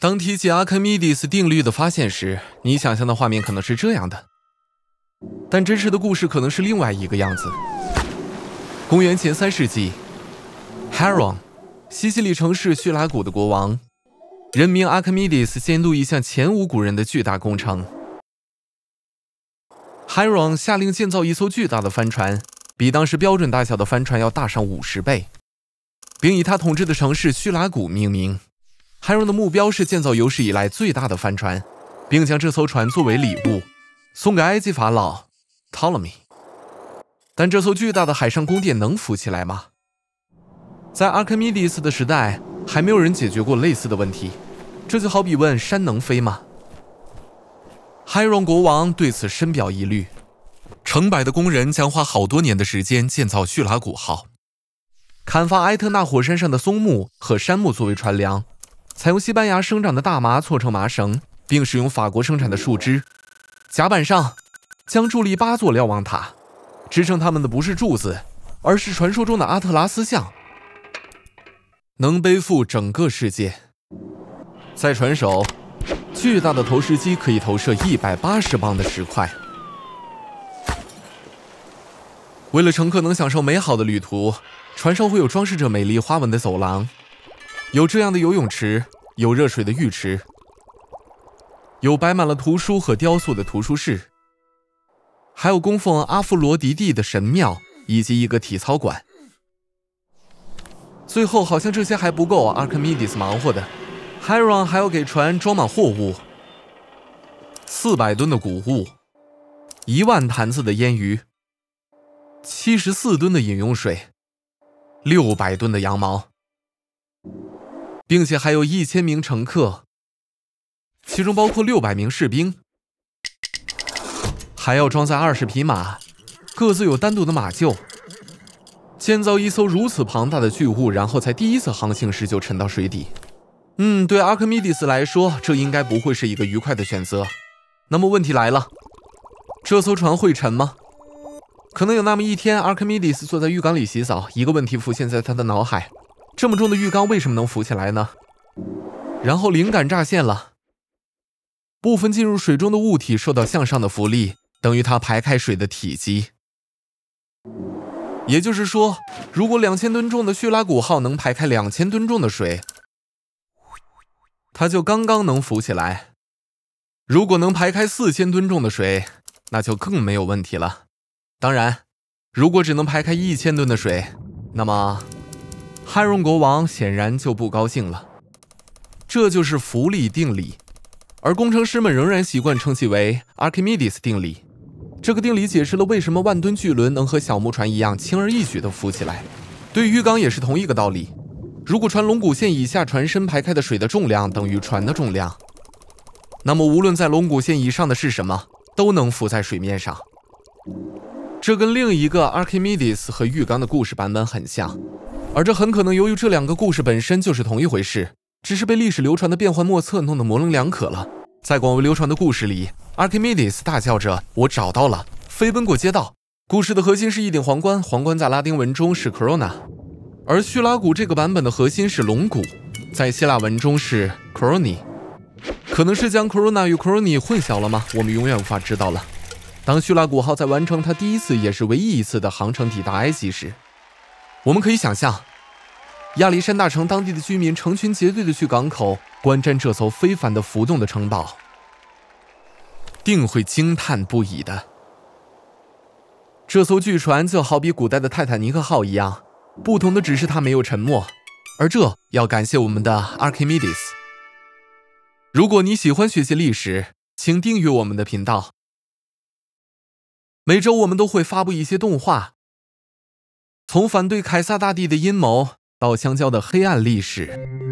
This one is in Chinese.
当提起阿基米迪斯定律的发现时，你想象的画面可能是这样的，但真实的故事可能是另外一个样子。公元前三世纪，Heron，西西里城市叙拉古的国王，任命阿基米迪斯监督一项前无古人的巨大工程。Heron 下令建造一艘巨大的帆船，比当时标准大小的帆船要大上五十倍，并以他统治的城市叙拉古命名。h r Hiron 的目标是建造有史以来最大的帆船，并将这艘船作为礼物送给埃及法老 Ptolemy。但这艘巨大的海上宫殿能浮起来吗？在阿 e 米 e 斯的时代，还没有人解决过类似的问题。这就好比问山能飞吗？h r Hiron 国王对此深表疑虑。成百的工人将花好多年的时间建造叙拉古号，砍伐埃特纳火山上的松木和杉木作为船梁。采用西班牙生长的大麻搓成麻绳，并使用法国生产的树脂。甲板上将伫立八座瞭望塔，支撑他们的不是柱子，而是传说中的阿特拉斯像，能背负整个世界。在船首，巨大的投石机可以投射一百八十磅的石块。为了乘客能享受美好的旅途，船上会有装饰着美丽花纹的走廊。有这样的游泳池，有热水的浴池，有摆满了图书和雕塑的图书室，还有供奉阿芙罗狄蒂的神庙，以及一个体操馆。最后，好像这些还不够，阿 e 米 e 斯忙活的，h r o n 还要给船装满货物：四百吨的谷物，一万坛子的腌鱼，七十四吨的饮用水，六百吨的羊毛。并且还有一千名乘客，其中包括六百名士兵，还要装载二十匹马，各自有单独的马厩。建造一艘如此庞大的巨物，然后在第一次航行时就沉到水底，嗯，对阿基米德斯来说，这应该不会是一个愉快的选择。那么问题来了，这艘船会沉吗？可能有那么一天，阿基米德斯坐在浴缸里洗澡，一个问题浮现在他的脑海。这么重的浴缸为什么能浮起来呢？然后灵感乍现了。部分进入水中的物体受到向上的浮力，等于它排开水的体积。也就是说，如果两千吨重的“叙拉古号”能排开两千吨重的水，它就刚刚能浮起来。如果能排开四千吨重的水，那就更没有问题了。当然，如果只能排开一千吨的水，那么……哈荣国王显然就不高兴了。这就是浮力定理，而工程师们仍然习惯称其为 Archimedes 定理。这个定理解释了为什么万吨巨轮能和小木船一样轻而易举地浮起来，对浴缸也是同一个道理。如果船龙骨线以下船身排开的水的重量等于船的重量，那么无论在龙骨线以上的是什么，都能浮在水面上。这跟另一个 Archimedes 和浴缸的故事版本很像。而这很可能由于这两个故事本身就是同一回事，只是被历史流传的变幻莫测弄得模棱两可了。在广为流传的故事里，Archimedes 大叫着：“我找到了！”飞奔过街道。故事的核心是一顶皇冠，皇冠在拉丁文中是 Corona，而叙拉古这个版本的核心是龙骨，在希腊文中是 c r o n y 可能是将 Corona 与 c r o n y 混淆了吗？我们永远无法知道了。当叙拉古号在完成它第一次也是唯一一次的航程抵达埃及时。我们可以想象，亚历山大城当地的居民成群结队的去港口观瞻这艘非凡的浮动的城堡，定会惊叹不已的。这艘巨船就好比古代的泰坦尼克号一样，不同的只是它没有沉没，而这要感谢我们的 Archimedes。如果你喜欢学习历史，请订阅我们的频道。每周我们都会发布一些动画。从反对凯撒大帝的阴谋到香蕉的黑暗历史。